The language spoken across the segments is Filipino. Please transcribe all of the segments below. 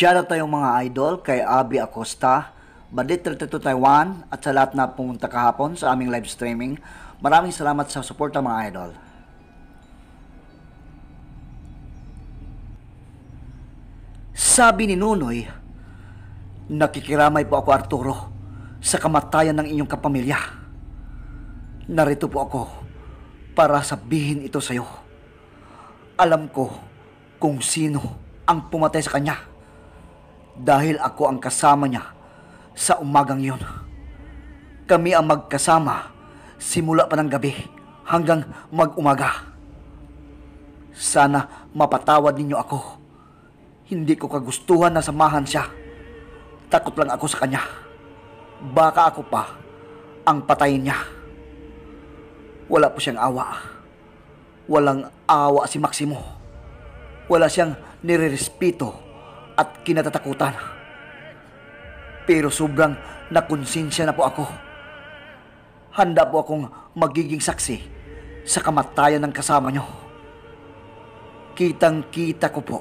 Shoutout tayong mga idol kay Abi Acosta, Bandit 32 Taiwan at sa lahat na pumunta kahapon sa aming live streaming. Maraming salamat sa suporta mga idol. Sabi ni Nunoy, Nakikiramay po ako Arturo sa kamatayan ng inyong kapamilya. Narito po ako para sabihin ito sa iyo. Alam ko kung sino ang pumatay sa kanya dahil ako ang kasama niya sa umagang yon. Kami ang magkasama simula pa ng gabi hanggang mag-umaga. Sana mapatawad ninyo ako. Hindi ko kagustuhan na samahan siya. Takot lang ako sa kanya. Baka ako pa ang patayin niya. Wala po siyang awa. Walang awa si Maximo. Wala siyang nirerespeto at kinatatakutan. Pero sobrang nakonsensya na po ako. Handa po akong magiging saksi sa kamatayan ng kasama nyo. Kitang-kita ko po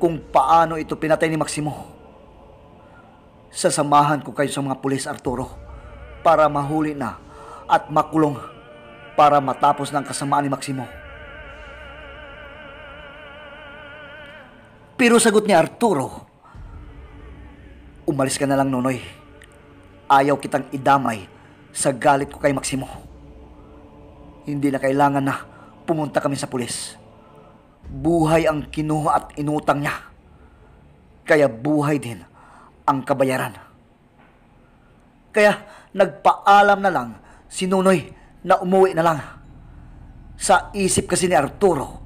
kung paano ito pinatay ni Maximo. Sasamahan ko kayo sa mga pulis, Arturo, para mahuli na at makulong para matapos ng kasamaan ni Maximo. Pero sagot ni Arturo, Umalis ka na lang, Nonoy. Ayaw kitang idamay sa galit ko kay Maximo. Hindi na kailangan na pumunta kami sa pulis. Buhay ang kinuha at inutang niya. Kaya buhay din ang kabayaran. Kaya nagpaalam na lang si Nonoy na umuwi na lang. Sa isip kasi ni Arturo,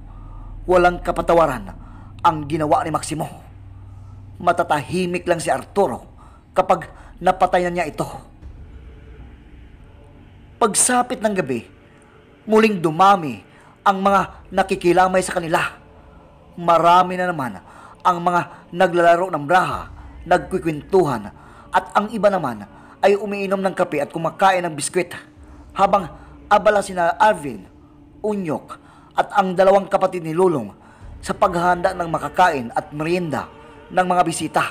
walang kapatawaran ang ginawa ni Maximo. Matatahimik lang si Arturo kapag napatay na niya ito. Pagsapit ng gabi, muling dumami ang mga nakikilamay sa kanila. Marami na naman ang mga naglalaro ng braha, nagkikwentuhan, at ang iba naman ay umiinom ng kape at kumakain ng biskwit habang abala sina Arvin, Unyok at ang dalawang kapatid ni Lulong sa paghahanda ng makakain at merienda ng mga bisita.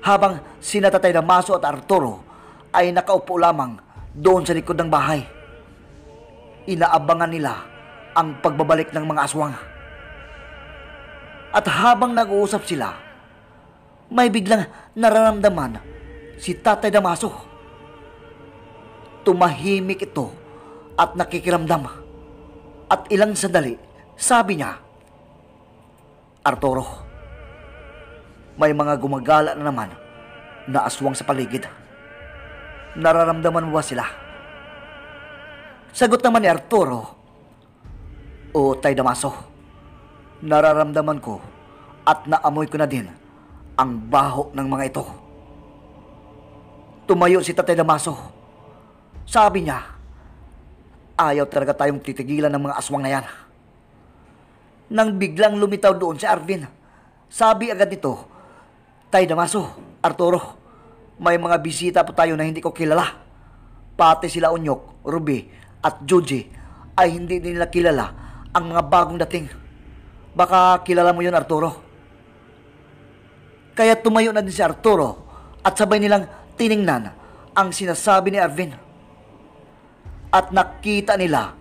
Habang sina Natatay Damaso at Arturo ay nakaupo lamang doon sa likod ng bahay. Inaabangan nila ang pagbabalik ng mga aswang. At habang nag-uusap sila, may biglang nararamdaman si Tatay Damaso. Tumahimik ito at nakikiramdam at ilang sandali, sabi niya, Arturo, may mga gumagala na naman na aswang sa paligid. Nararamdaman mo ba sila? Sagot naman ni Arturo, O Tay Damaso, nararamdaman ko at naamoy ko na din ang baho ng mga ito. Tumayo si Tatay Damaso. Sabi niya, Ayaw talaga tayong titigilan ng mga aswang na yan. Nang biglang lumitaw doon si Arvin, sabi agad nito, Tay Damaso, Arturo, may mga bisita po tayo na hindi ko kilala. Pati sila Unyok, Ruby at Joji ay hindi nila kilala ang mga bagong dating. Baka kilala mo yun, Arturo. Kaya tumayo na din si Arturo at sabay nilang tiningnan ang sinasabi ni Arvin at nakita nila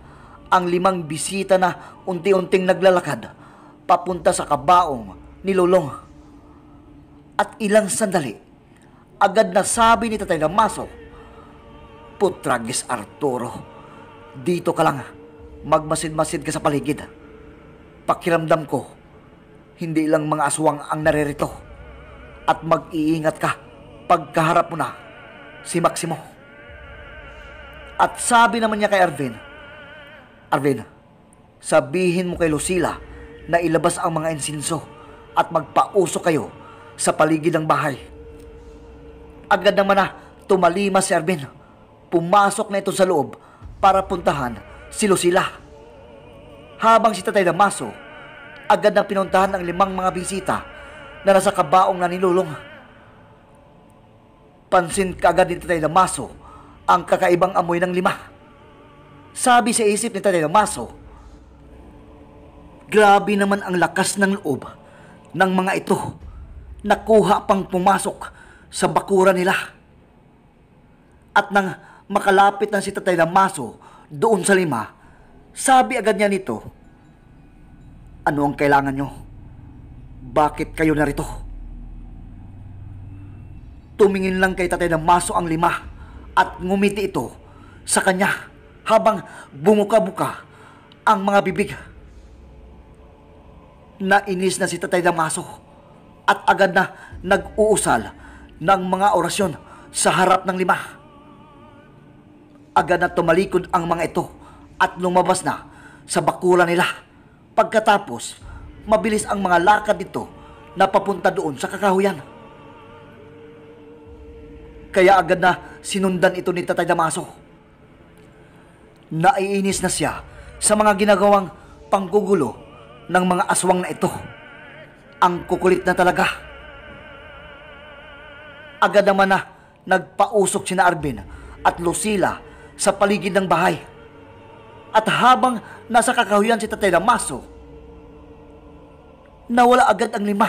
ang limang bisita na unti-unting naglalakad papunta sa kabaong ni Lolong. At ilang sandali, agad na sabi ni Tatay Damaso, Putragis Arturo, dito ka lang, magmasid-masid ka sa paligid. Pakiramdam ko, hindi lang mga aswang ang naririto. At mag-iingat ka pagkaharap mo na si Maximo. At sabi naman niya kay Arvin, Arvin, sabihin mo kay Lucila na ilabas ang mga insinso at magpauso kayo sa paligid ng bahay. Agad naman na tumalima si Arvin. Pumasok na ito sa loob para puntahan si Lucila. Habang si Tatay Damaso, agad na pinuntahan ang limang mga bisita na nasa kabaong na nilulong. Pansin kaagad ni Tatay Damaso ang kakaibang amoy ng lima. Sabi sa isip ni Tadeo Maso, Grabe naman ang lakas ng loob ng mga ito. Nakuha pang pumasok sa bakura nila. At nang makalapit na si Tatay Damaso doon sa lima, sabi agad niya nito, Ano ang kailangan nyo? Bakit kayo narito? Tumingin lang kay Tatay Damaso ang lima at ngumiti ito sa kanya habang bumuka-buka ang mga bibig. Nainis na si Tatay Damaso at agad na nag-uusal ng mga orasyon sa harap ng lima. Agad na tumalikod ang mga ito at lumabas na sa bakula nila. Pagkatapos, mabilis ang mga lakad dito na papunta doon sa kakahuyan. Kaya agad na sinundan ito ni Tatay Damaso. Naiinis na siya sa mga ginagawang panggugulo ng mga aswang na ito. Ang kukulit na talaga. Agad naman na nagpausok si Arvin at Lucila sa paligid ng bahay. At habang nasa kakahuyan si Tatay Damaso, nawala agad ang lima.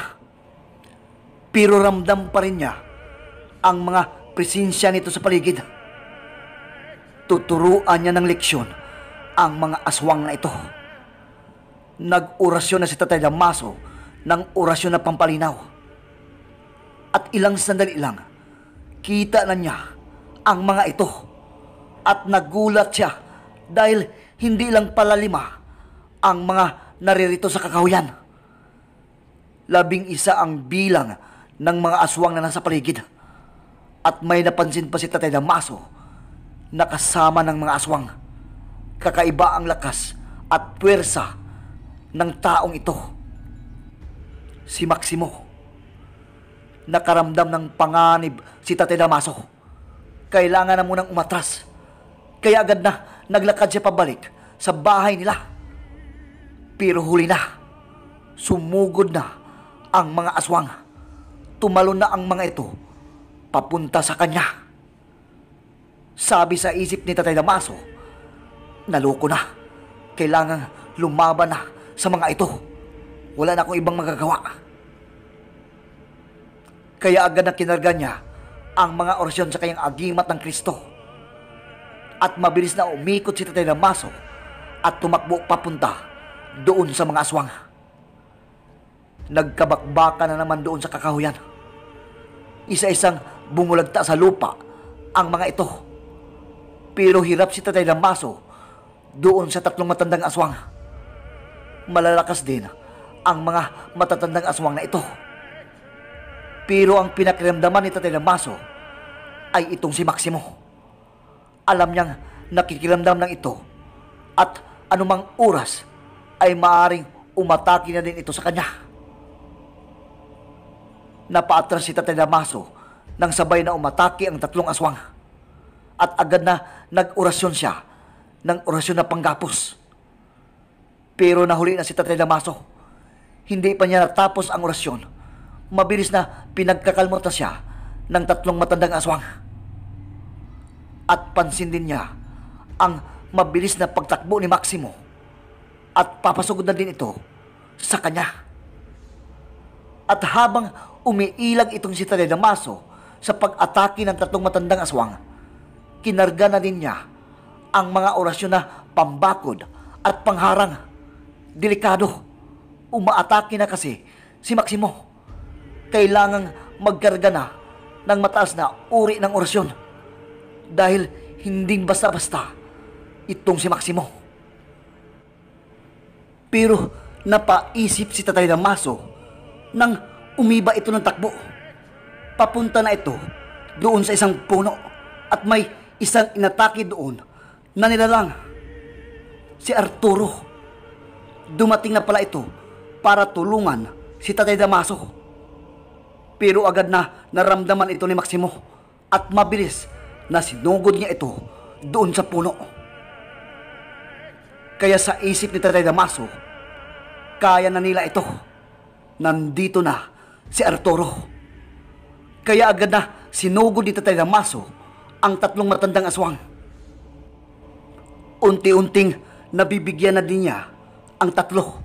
Pero ramdam pa rin niya ang mga presensya nito sa paligid. Tuturuan niya ng leksyon ang mga aswang na ito. Nag-orasyon na si Tatay Damaso ng orasyon na pampalinaw. At ilang sandali lang, kita na niya ang mga ito. At nagulat siya dahil hindi lang pala ang mga naririto sa kakahuyan. Labing isa ang bilang ng mga aswang na nasa paligid at may napansin pa si Tatay Damaso na kasama ng mga aswang. Kakaiba ang lakas at puwersa ng taong ito. Si Maximo. Nakaramdam ng panganib si Tatay Damaso. Kailangan na munang umatras. Kaya agad na naglakad siya pabalik sa bahay nila. Pero huli na. Sumugod na ang mga aswang. Tumalon na ang mga ito papunta sa kanya. Sabi sa isip ni Tatay Damaso, naloko na. Kailangan lumaban na sa mga ito. Wala na akong ibang magagawa. Kaya agad na kinarga niya ang mga orasyon sa kanyang agimat ng Kristo. At mabilis na umikot si Tatay Damaso at tumakbo papunta doon sa mga aswang. Nagkabakbaka na naman doon sa kakahuyan isa-isang bumulagta sa lupa ang mga ito. Pero hirap si Tatay Lambaso doon sa tatlong matandang aswang. Malalakas din ang mga matatandang aswang na ito. Pero ang pinakiramdaman ni Tatay Lambaso ay itong si Maximo. Alam niyang nakikiramdam ng ito at anumang oras ay maaring umatake na din ito sa kanya. Napaatras si Tatay Damaso nang sabay na umatake ang tatlong aswang. At agad na nag-orasyon siya ng orasyon na panggapos. Pero nahuli na si Tatay Damaso. Hindi pa niya natapos ang orasyon. Mabilis na pinagkakalmot siya ng tatlong matandang aswang. At pansin din niya ang mabilis na pagtakbo ni Maximo. At papasugod na din ito sa kanya. At habang umiilag itong si Damaso sa pag-atake ng tatlong matandang aswang. Kinarga na rin niya ang mga orasyon na pambakod at pangharang. Delikado. Umaatake na kasi si Maximo. Kailangang magkarga na ng mataas na uri ng orasyon. Dahil hindi basta-basta itong si Maximo. Pero napaisip si Tatay Damaso nang Umiba ito ng takbo. Papunta na ito doon sa isang puno at may isang inatake doon na nilalang. Si Arturo. Dumating na pala ito para tulungan si Tatay Damaso. Pero agad na naramdaman ito ni Maximo at mabilis na sinugod niya ito doon sa puno. Kaya sa isip ni Tatay Damaso, kaya na nila ito. Nandito na si Arturo. Kaya agad na sinugod ni Tatay Damaso ang tatlong matandang aswang. Unti-unting nabibigyan na din niya ang tatlo.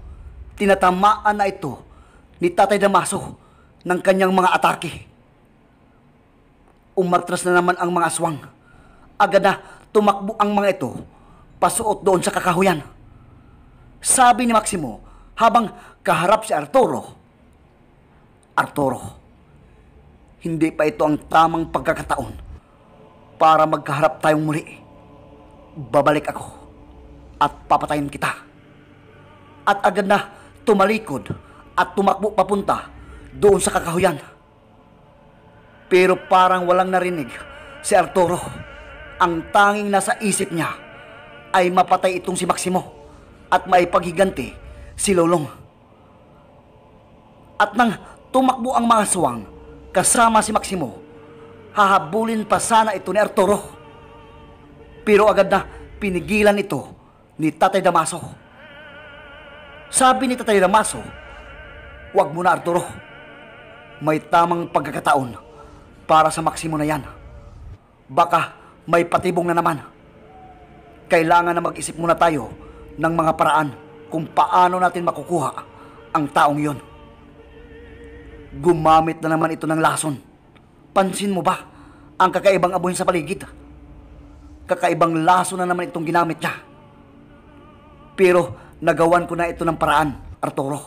Tinatamaan na ito ni Tatay Damaso ng kanyang mga atake. Umatras na naman ang mga aswang. Agad na tumakbo ang mga ito pasuot doon sa kakahuyan. Sabi ni Maximo habang kaharap si Arturo Arturo, hindi pa ito ang tamang pagkakataon para magkaharap tayong muli. Babalik ako at papatayin kita. At agad na tumalikod at tumakbo papunta doon sa kakahuyan. Pero parang walang narinig si Arturo. Ang tanging nasa isip niya ay mapatay itong si Maximo at maipaghiganti si Lolong. At nang tumakbo ang mga aswang kasama si Maximo. Hahabulin pa sana ito ni Arturo. Pero agad na pinigilan ito ni Tatay Damaso. Sabi ni Tatay Damaso, Huwag mo na Arturo. May tamang pagkakataon para sa Maximo na yan. Baka may patibong na naman. Kailangan na mag-isip muna tayo ng mga paraan kung paano natin makukuha ang taong yon. Gumamit na naman ito ng lason. Pansin mo ba ang kakaibang abuhin sa paligid? Kakaibang lason na naman itong ginamit niya. Pero nagawan ko na ito ng paraan, Arturo.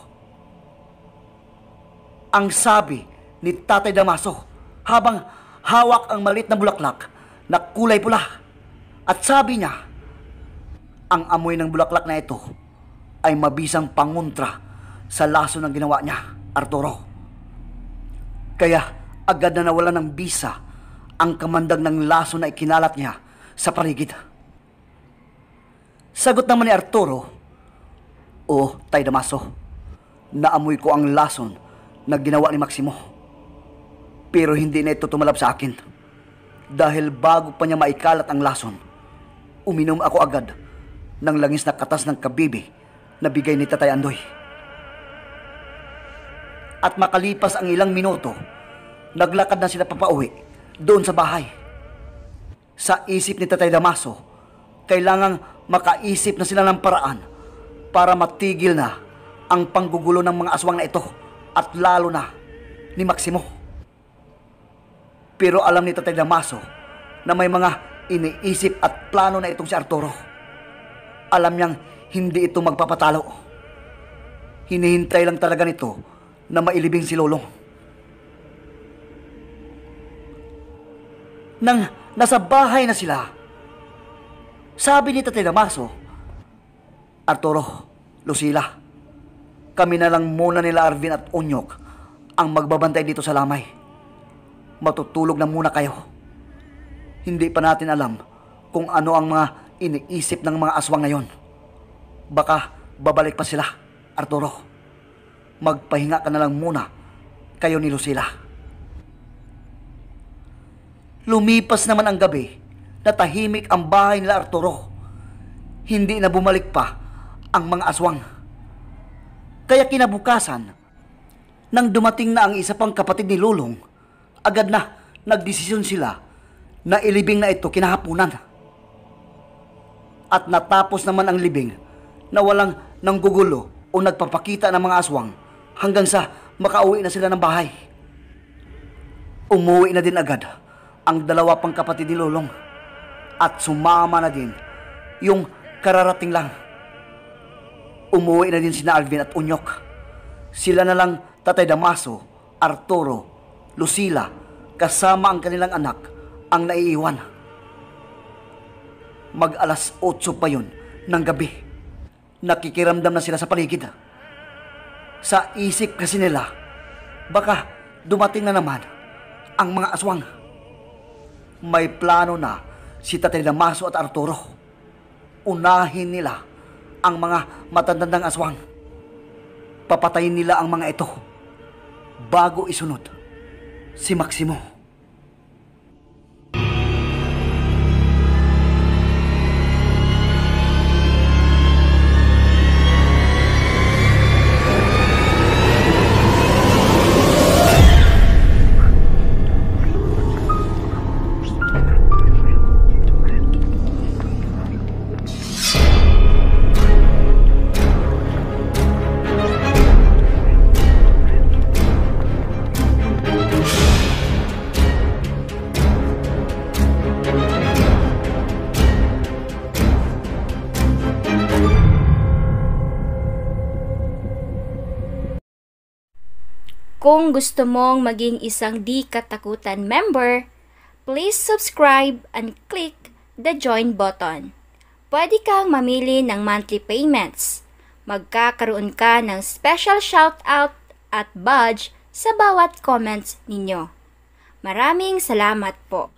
Ang sabi ni Tatay Damaso habang hawak ang malit na bulaklak na kulay pula. At sabi niya, ang amoy ng bulaklak na ito ay mabisang panguntra sa laso ng ginawa niya, Arturo. Kaya agad na nawala ng bisa ang kamandag ng laso na ikinalat niya sa paligid. Sagot naman ni Arturo, O, Tay Damaso, naamoy ko ang lason na ginawa ni Maximo. Pero hindi na ito tumalab sa akin. Dahil bago pa niya maikalat ang lason, uminom ako agad ng langis na katas ng kabibi na bigay ni Tatay Andoy. At makalipas ang ilang minuto, naglakad na sila papauwi doon sa bahay. Sa isip ni Tatay Damaso, kailangan makaisip na sila ng paraan para matigil na ang panggugulo ng mga aswang na ito at lalo na ni Maximo. Pero alam ni Tatay Damaso na may mga iniisip at plano na itong si Arturo. Alam niyang hindi ito magpapatalo. Hinihintay lang talaga nito na mailibing si Lolo. Nang nasa bahay na sila, sabi ni Tatay Damaso, Arturo, Lucila, kami na lang muna nila Arvin at Onyok ang magbabantay dito sa lamay. Matutulog na muna kayo. Hindi pa natin alam kung ano ang mga iniisip ng mga aswang ngayon. Baka babalik pa sila, Arturo magpahinga ka na lang muna kayo ni Lucila. Lumipas naman ang gabi, natahimik ang bahay nila Arturo. Hindi na bumalik pa ang mga aswang. Kaya kinabukasan, nang dumating na ang isa pang kapatid ni Lulong, agad na nagdesisyon sila na ilibing na ito kinahapunan. At natapos naman ang libing na walang nanggugulo o nagpapakita ng mga aswang hanggang sa makauwi na sila ng bahay. Umuwi na din agad ang dalawa pang kapatid ni Lolong at sumama na din yung kararating lang. Umuwi na din sina Alvin at Unyok. Sila na lang Tatay Damaso, Arturo, Lucila, kasama ang kanilang anak ang naiiwan. Mag alas 8 pa yun ng gabi. Nakikiramdam na sila sa paligid. Sa isip kasi nila, baka dumating na naman ang mga aswang. May plano na si Tatay Maso at Arturo. Unahin nila ang mga matandang aswang. Papatayin nila ang mga ito bago isunod si Maximo. Kung gusto mong maging isang di katakutan member, please subscribe and click the join button. Pwede kang mamili ng monthly payments. Magkakaroon ka ng special shoutout at badge sa bawat comments ninyo. Maraming salamat po.